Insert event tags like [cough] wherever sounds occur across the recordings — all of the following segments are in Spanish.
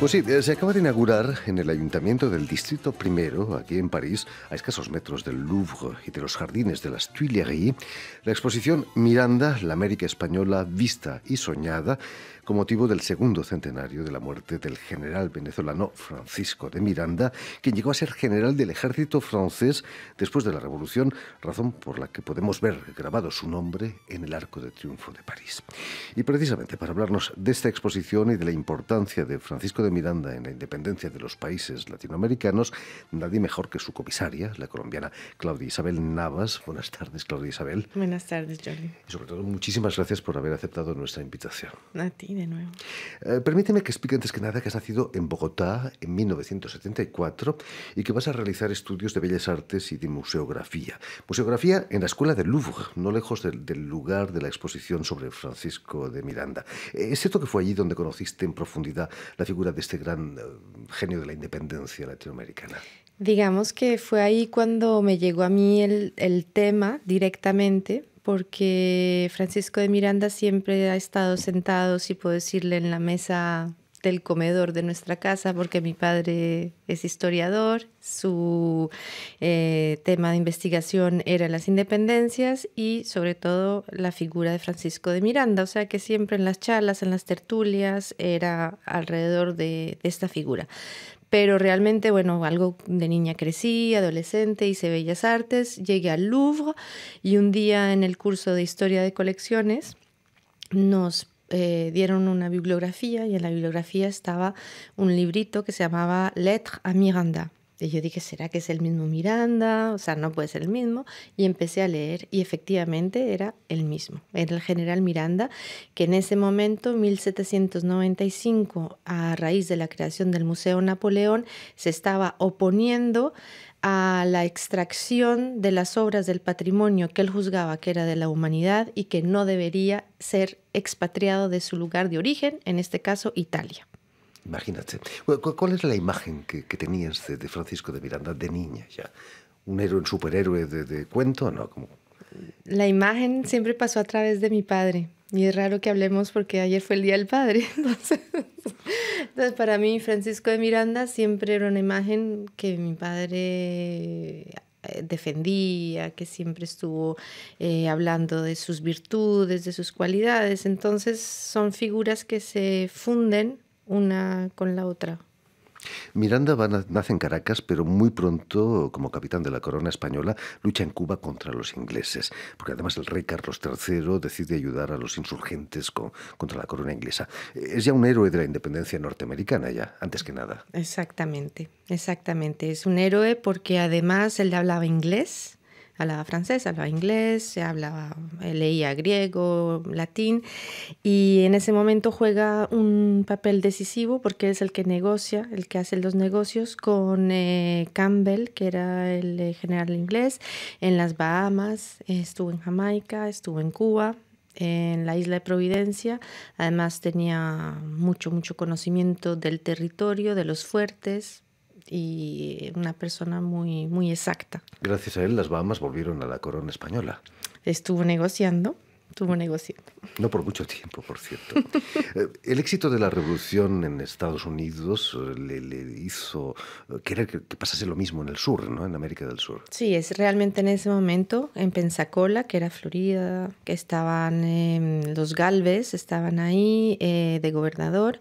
Pues sí, eh, se acaba de inaugurar en el Ayuntamiento del Distrito Primero, aquí en París, a escasos metros del Louvre y de los jardines de las Tuileries, la exposición Miranda, la América Española vista y soñada, motivo del segundo centenario de la muerte del general venezolano Francisco de Miranda, quien llegó a ser general del ejército francés después de la Revolución, razón por la que podemos ver grabado su nombre en el Arco de Triunfo de París. Y precisamente para hablarnos de esta exposición y de la importancia de Francisco de Miranda en la independencia de los países latinoamericanos, nadie mejor que su comisaria, la colombiana Claudia Isabel Navas. Buenas tardes, Claudia Isabel. Buenas tardes, Jolie. Y sobre todo, muchísimas gracias por haber aceptado nuestra invitación. A eh, permíteme que explique antes que nada que has nacido en Bogotá en 1974 y que vas a realizar estudios de Bellas Artes y de Museografía. Museografía en la Escuela del Louvre, no lejos del, lugar de la exposición sobre Francisco de Miranda. Eh, ¿Es cierto que fue allí donde conociste en profundidad la figura de este gran eh, genio de la independencia latinoamericana? Digamos que fue ahí cuando me llegó a mí el tema directamente porque Francisco de Miranda siempre ha estado sentado, si puedo decirle, en la mesa del comedor de nuestra casa, porque mi padre es historiador, su eh, tema de investigación era las independencias y sobre todo la figura de Francisco de Miranda, o sea que siempre en las charlas, en las tertulias, era alrededor de esta figura. Pero realmente, bueno, algo de niña crecí, adolescente, hice bellas artes, llegué al Louvre y un día en el curso de historia de colecciones nos eh, dieron una bibliografía y en la bibliografía estaba un librito que se llamaba Lettre a Miranda. Y yo dije, ¿será que es el mismo Miranda? O sea, no puede ser el mismo. Y empecé a leer y efectivamente era el mismo. Era el general Miranda, que en ese momento, 1795, a raíz de la creación del Museo Napoleón, se estaba oponiendo a la extracción de las obras del patrimonio que él juzgaba que era de la humanidad y que no debería ser expatriado de su lugar de origen, en este caso Italia. Imagínate. ¿Cuál era la imagen que, tenías de, Francisco de Miranda de niña ya? ¿Un héroe, un superhéroe de, cuento no? La imagen siempre pasó a través de mi padre. Y es raro que hablemos porque ayer fue el Día del Padre. [laughs] Entonces, para mí, Francisco de Miranda siempre era una imagen que mi padre eh, defendía, que siempre estuvo eh, hablando de sus virtudes, de sus cualidades. Entonces, son figuras que se funden una con la otra. Miranda nace en Caracas, pero muy pronto, como capitán de la corona española, lucha en Cuba contra los ingleses, porque además el rey Carlos III decide ayudar a los insurgentes contra la corona inglesa. Es ya un héroe de la independencia norteamericana, ya, antes que nada. Exactamente, exactamente. Es un héroe porque además él hablaba inglés, hablaba francés, hablaba inglés, hablaba, eh, leía griego, latín, y en ese momento juega un papel decisivo porque es el que negocia, el que hace los negocios con eh, Campbell, que era el eh, general inglés, en las Bahamas, estuvo en Jamaica, estuvo en Cuba, en la isla de Providencia. Además tenía mucho, mucho conocimiento del territorio, de los fuertes, y una persona muy, muy exacta. Gracias a él, las Bahamas volvieron a la corona española. Estuvo negociando tuvo negocio. No por mucho tiempo, por cierto. Eh, el éxito de la revolución en Estados Unidos eh, le, hizo eh, querer que, pasase lo mismo en el sur, ¿no? En América del Sur. Sí, es realmente en ese momento, en Pensacola, que era Florida, que estaban em, los Galvez, estaban ahí de gobernador,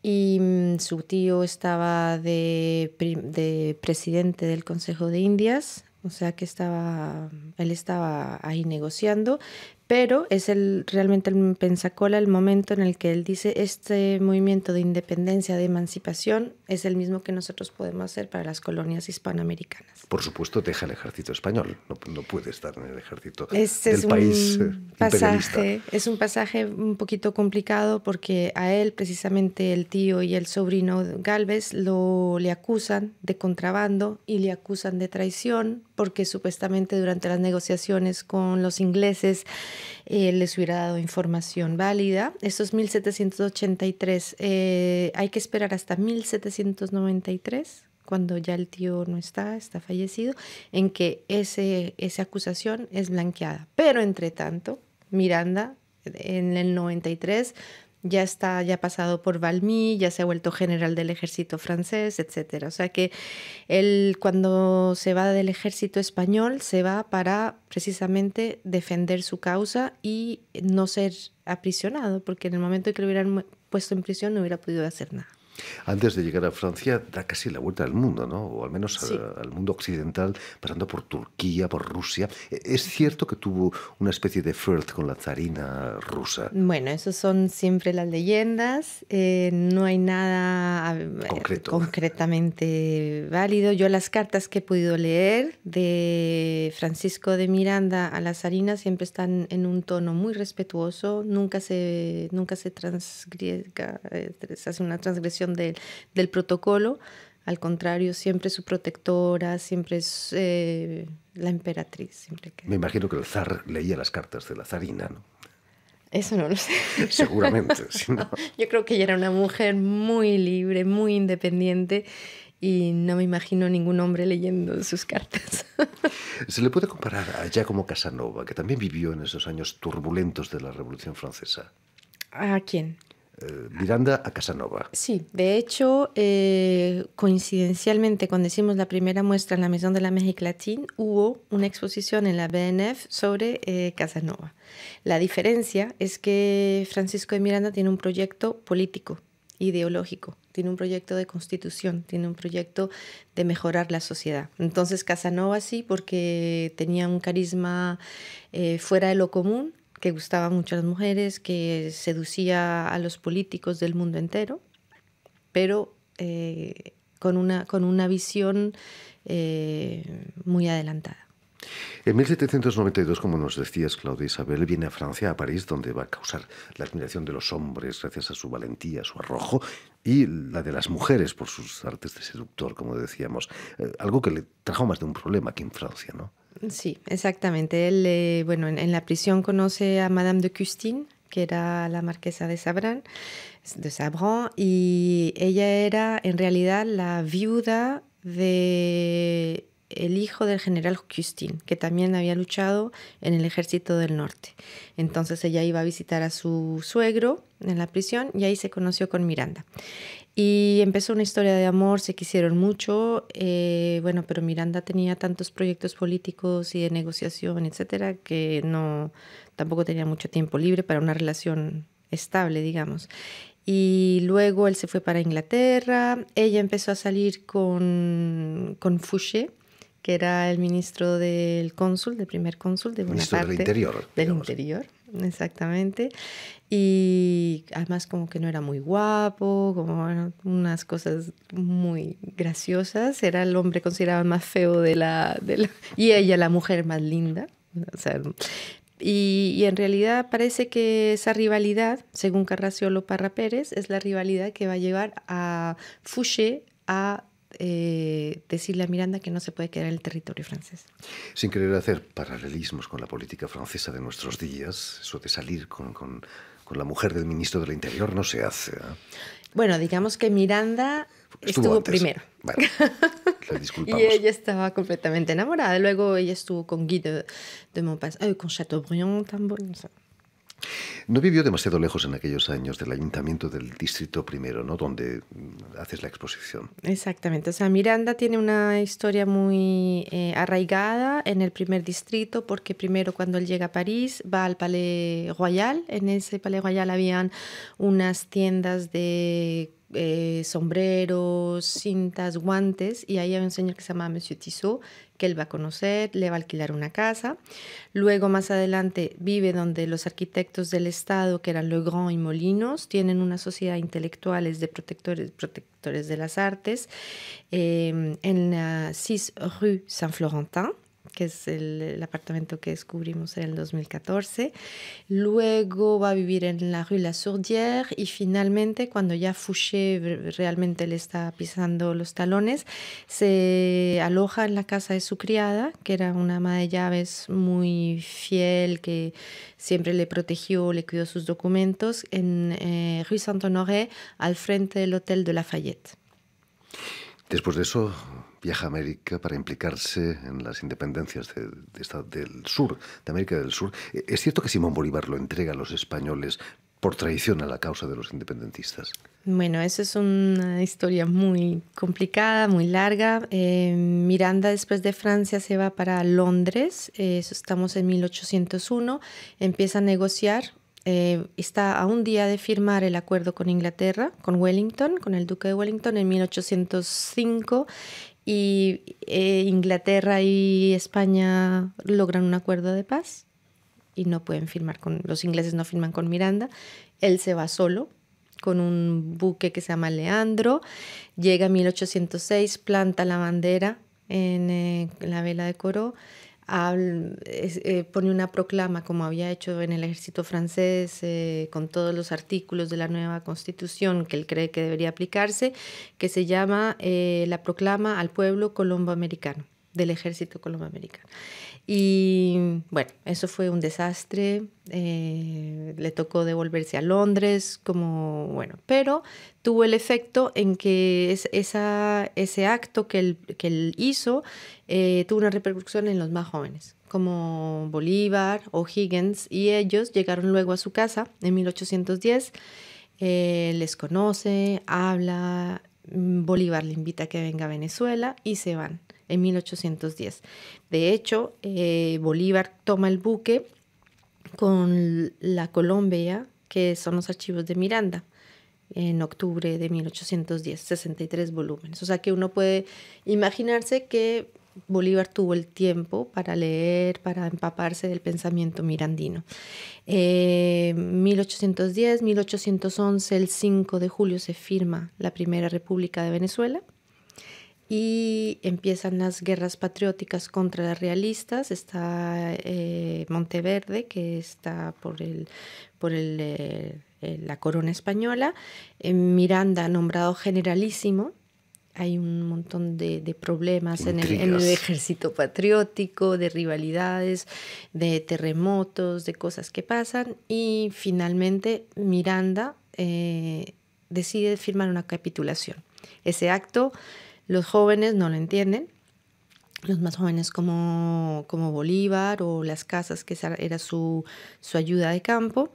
y mm, su tío estaba de, de presidente del Consejo de Indias, o sea que estaba, él estaba ahí negociando, pero es el, realmente el Pensacola el momento en el que él dice este movimiento de independencia, de emancipación, es el mismo que nosotros podemos hacer para las colonias hispanoamericanas. Por supuesto, deja el ejército español, no, puede estar en el ejército del país un eh, Es un pasaje un poquito complicado porque a él precisamente el tío y el sobrino Galvez lo, le acusan de contrabando y le acusan de traición porque supuestamente durante las negociaciones con los ingleses eh, les hubiera dado información válida. Estos 1783, eh, hay que esperar hasta 1793 cuando ya el tío no está, está fallecido, en que ese, esa acusación es blanqueada. Pero entre tanto, Miranda en el 93 ya está, ya ha pasado por Valmy, ya se ha vuelto general del ejército francés, etcétera. O sea que él cuando se va del ejército español se va para precisamente defender su causa y no ser aprisionado, porque en el momento en que lo hubieran puesto en prisión no hubiera podido hacer nada. Antes de llegar a Francia, da casi la vuelta al mundo, ¿no? O al menos al mundo occidental, pasando por Turquía, por Rusia. ¿E-, ¿Es cierto que tuvo una especie de flirt con la zarina rusa? Bueno, esas son siempre las leyendas. Eh, no hay nada concretamente válido. Yo las cartas que he podido leer de Francisco de Miranda a la zarina siempre están en un tono muy respetuoso. Nunca se, nunca se eh, se hace una transgresión del protocolo. Al contrario, siempre su protectora, siempre es eh, la emperatriz. Siempre Me imagino que el zar leía las cartas de la zarina, ¿no? Eso no lo sé. [laughs] Seguramente, [laughs] Yo creo que ella era una mujer muy libre, muy independiente y no me imagino ningún hombre leyendo sus cartas. [laughs] Se le puede comparar a Giacomo Casanova, que también vivió en esos años turbulentos de la Revolución Francesa. ¿A quién? Eh, Miranda a Casanova. Sí, de hecho, eh, coincidencialmente, cuando hicimos la primera muestra en la Misión de la México Latina, hubo una exposición en la BNF sobre eh, Casanova. La diferencia es que Francisco de Miranda tiene un proyecto político, ideológico, tiene un proyecto de constitución, tiene un proyecto de mejorar la sociedad. Entonces Casanova sí, porque tenía un carisma fuera de lo común, que gustaba mucho a las mujeres, que seducía a los políticos del mundo entero, pero eh, con, una, con una visión eh, muy adelantada. En 1792, como nos decías, Claudia Isabel viene a Francia, a París, donde va a causar la admiración de los hombres gracias a su valentía, su arrojo, y la de las mujeres por sus artes de seductor, como decíamos. Eh, algo que le trajo más de un problema aquí en Francia, ¿no? Sí, exactamente. Él, eh, bueno, en, la prisión conoce a Madame de Custine, que era la marquesa de Sabran, de Sabran, y ella era en realidad la viuda de el hijo del general Custine, que también había luchado en el ejército del norte. Entonces ella iba a visitar a su suegro en la prisión y ahí se conoció con Miranda. Y empezó una historia de amor, se quisieron mucho, eh, bueno, pero Miranda tenía tantos proyectos políticos y de negociación, etcétera, que no, tampoco tenía mucho tiempo libre para una relación estable, digamos. Y luego él se fue para Inglaterra, ella empezó a salir con, con Fouché, que era el ministro del cónsul, del primer cónsul de Bonaparte. Ministro del Interior exactamente. Y además como que no era muy guapo, como unas cosas muy graciosas. Era el hombre considerado más feo de la, de y ella la mujer más linda. y, y, en realidad parece que esa rivalidad, según Carraciolo Parra Pérez, es la rivalidad que va a llevar a Fouché a eh, decirle a Miranda que no se puede quedar en el territorio francés. Sin querer hacer paralelismos con la política francesa de nuestros días, eso de salir con, con, la mujer del ministro del Interior no se hace. ¿eh? Bueno, digamos que Miranda estuvo, primero. [laughs] y ella estaba completamente enamorada. Luego ella estuvo con Guy de, de Con con Chateaubriand también. No vivió demasiado lejos en aquellos años del ayuntamiento del distrito primero, ¿no? Donde mm, haces la exposición. Exactamente. O sea, Miranda tiene una historia muy eh, arraigada en el primer distrito, porque primero cuando él llega a París va al Palais Royal. En ese Palais Royal habían unas tiendas de eh, sombreros, cintas, guantes, y ahí había un señor que se llamaba Monsieur Tissot, que él va a conocer, le va a alquilar una casa. Luego más adelante vive donde los arquitectos del Estado, que eran Legrand y Molinos, tienen una sociedad de intelectuales de protectores, protectores de las artes eh, en la 6 Rue Saint-Florentin que es el, apartamento que descubrimos en el 2014. Luego va a vivir en la Rue La Sourdière y finalmente, cuando ya Fouché realmente le está pisando los talones, se aloja en la casa de su criada, que era una ama de llaves muy fiel, que siempre le protegió, le cuidó sus documentos, en eh, Rue Saint-Honoré, al frente del Hotel de Lafayette. Después de eso, viaja a América para implicarse en las independencias de, del sur, de América del Sur. Eh, ¿Es cierto que Simón Bolívar lo entrega a los españoles por traición a la causa de los independentistas? Bueno, esa es una historia muy complicada, muy larga. Eh, Miranda después de Francia se va para Londres, estamos en 1801, empieza a negociar eh, está a un día de firmar el acuerdo con Inglaterra, con Wellington, con el Duque de Wellington en 1805 y eh, Inglaterra y España logran un acuerdo de paz y no pueden firmar con los ingleses no firman con Miranda él se va solo con un buque que se llama Leandro llega en 1806 planta la bandera en, eh, en la vela de Coro eh, pone una proclama como había hecho en el ejército francés eh, con todos los artículos de la nueva constitución que él cree que debería aplicarse, que se llama eh, la proclama al pueblo colomboamericano del ejército colombiano-americano. Y bueno, eso fue un desastre. Eh, le tocó devolverse a Londres, como bueno, pero tuvo el efecto en que esa, ese acto que él, hizo eh, tuvo una repercusión en los más jóvenes, como Bolívar o Higgins, y ellos llegaron luego a su casa en 1810. Eh, les conoce, habla, mm, Bolívar le invita a que venga a Venezuela y se van en 1810. De hecho, eh, Bolívar toma el buque con la Colombia, que son los archivos de Miranda, en octubre de 1810, 63 volúmenes. O sea que uno puede imaginarse que Bolívar tuvo el tiempo para leer, para empaparse del pensamiento mirandino. 1810, eh, 1811, el 5 de julio se firma la Primera República de Venezuela y empiezan las guerras patrióticas contra las realistas. Está eh, Monteverde, que está por, el, por el, eh, eh, la corona española. en Miranda, nombrado generalísimo. Hay un montón de, de problemas en el, en el, ejército patriótico, de rivalidades, de terremotos, de cosas que pasan. Y finalmente Miranda decide firmar una capitulación. Ese acto los jóvenes no lo entienden, los más jóvenes como, como Bolívar o Las Casas, que era su, ayuda de campo.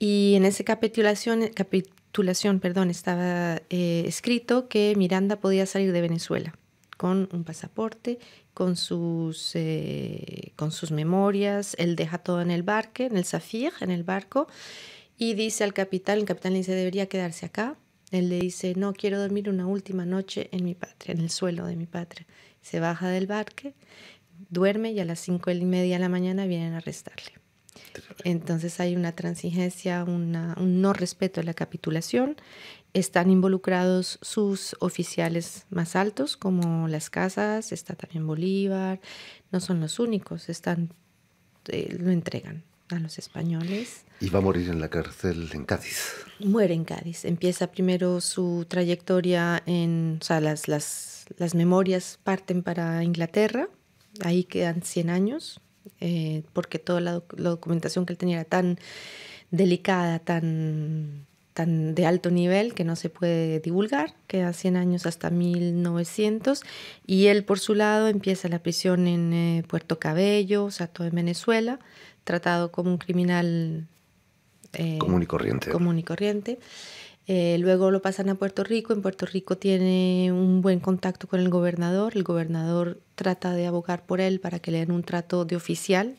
Y en esa capitulación, capitulación perdón, estaba eh, escrito que Miranda podía salir de Venezuela con un pasaporte, con sus, eh, con sus memorias. Él deja todo en el barque, en el Zafir, en el barco, y dice al capitán, el capitán le dice, debería quedarse acá, él le dice, no, quiero dormir una última noche en mi patria, en el suelo de mi patria. Se baja del barque, duerme y a las cinco y media de la mañana vienen a arrestarle. Entonces hay una transigencia, un no respeto a la capitulación. Están involucrados sus oficiales más altos, como las casas, está también Bolívar. No son los únicos, están, eh, lo entregan a los españoles. Y va a morir en la cárcel en Cádiz. Muere en Cádiz. Empieza primero su trayectoria en, o sea, las, memorias parten para Inglaterra, ahí quedan 100 años, eh, porque toda la, documentación que él tenía era tan delicada, tan, tan de alto nivel que no se puede divulgar, queda 100 años hasta 1900, y él por su lado empieza la prisión en eh, Puerto Cabello, o sea, todo en Venezuela, tratado como un criminal eh, común y corriente. Eh, luego lo pasan a Puerto Rico. En Puerto Rico tiene un buen contacto con el gobernador. El gobernador trata de abogar por él para que le den un trato de oficial.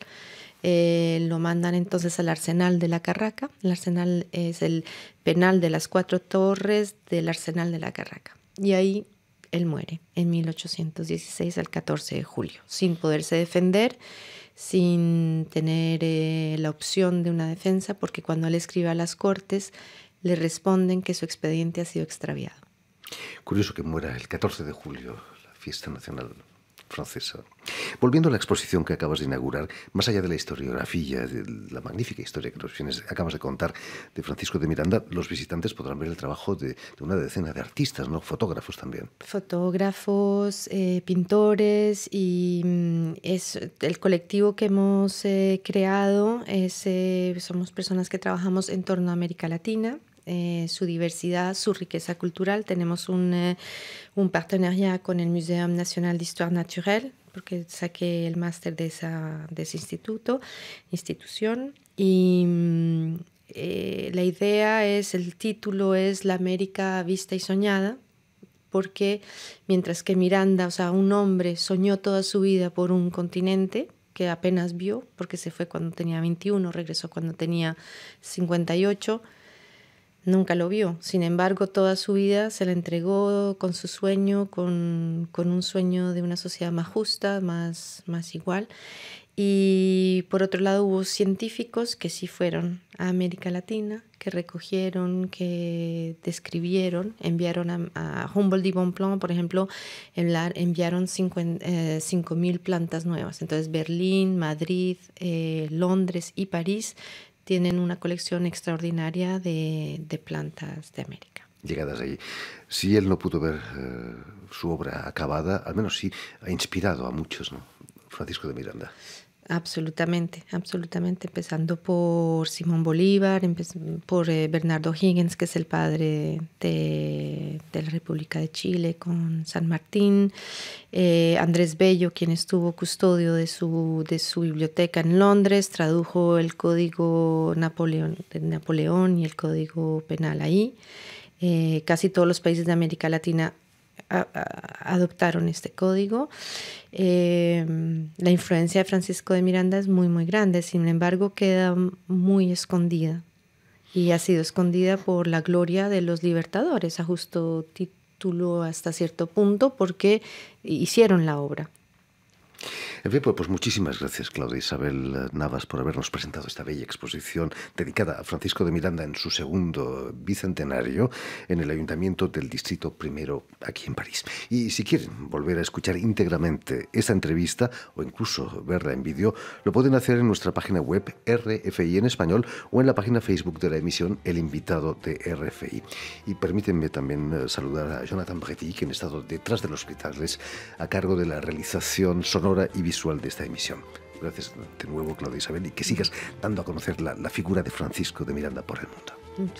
Eh, lo mandan entonces al arsenal de la Carraca. El arsenal es el penal de las cuatro torres del arsenal de la Carraca. Y ahí él muere en 1816, al 14 de julio, sin poderse defender, sin tener eh, la opción de una defensa, porque cuando él escribe a las cortes, le responden que su expediente ha sido extraviado. Curioso que muera el 14 de julio, la fiesta nacional francesa. Volviendo a la exposición que acabas de inaugurar, más allá de la historiografía, de la magnífica historia que nos acabas de contar de Francisco de Miranda, los visitantes podrán ver el trabajo de, una decena de artistas, ¿no? Fotógrafos también. Fotógrafos, eh, pintores y mm, es el colectivo que hemos eh, creado es, eh, somos personas que trabajamos en torno a América Latina. Eh, su diversidad, su riqueza cultural. Tenemos un, eh, un partenariado con el Museo Nacional de Historia Natural, porque saqué el máster de, ese instituto, institución. Y mm, eh, la idea es, el título es La América vista y soñada, porque mientras que Miranda, o sea, un hombre, soñó toda su vida por un continente, que apenas vio, porque se fue cuando tenía 21, regresó cuando tenía 58 nunca lo vio. Sin embargo, toda su vida se la entregó con su sueño, con, un sueño de una sociedad más justa, más, más igual. Y por otro lado hubo científicos que sí fueron a América Latina, que recogieron, que describieron, enviaron a, Humboldt y Bonpland, por ejemplo, enviaron 5.000 eh, plantas nuevas. Entonces Berlín, Madrid, eh, Londres y París tienen una colección extraordinaria de, plantas de América. Llegadas allí. Si él no pudo ver eh, su obra acabada, al menos sí ha inspirado a muchos, ¿no? Francisco de Miranda. Absolutamente, absolutamente, empezando por Simón Bolívar, por eh, Bernardo Higgins, que es el padre de, la República de Chile, con San Martín, eh, Andrés Bello, quien estuvo custodio de su, de su biblioteca en Londres, tradujo el código Napoleón, de Napoleón y el código penal ahí. Eh, casi todos los países de América Latina adoptaron este código. Em, la influencia de Francisco de Miranda es muy, muy grande, sin embargo queda muy escondida y ha sido escondida por la gloria de los libertadores, a justo título hasta cierto punto, porque hicieron la obra. En fin, pues, pues, muchísimas gracias, Claudia Isabel eh, Navas, por habernos presentado esta bella exposición dedicada a Francisco de Miranda en su segundo bicentenario en el Ayuntamiento del Distrito Primero aquí en París. Y si quieren volver a escuchar íntegramente esta entrevista o incluso verla en vídeo, lo pueden hacer en nuestra página web RFI en español o en la página Facebook de la emisión El Invitado de RFI. Y permítanme también eh, saludar a Jonathan Bretti, quien ha estado detrás de los hospitales a cargo de la realización sonora y visual de esta emisión. Gracias de nuevo, Claudia Isabel, y que sigas dando a conocer la, figura de Francisco de Miranda por el mundo.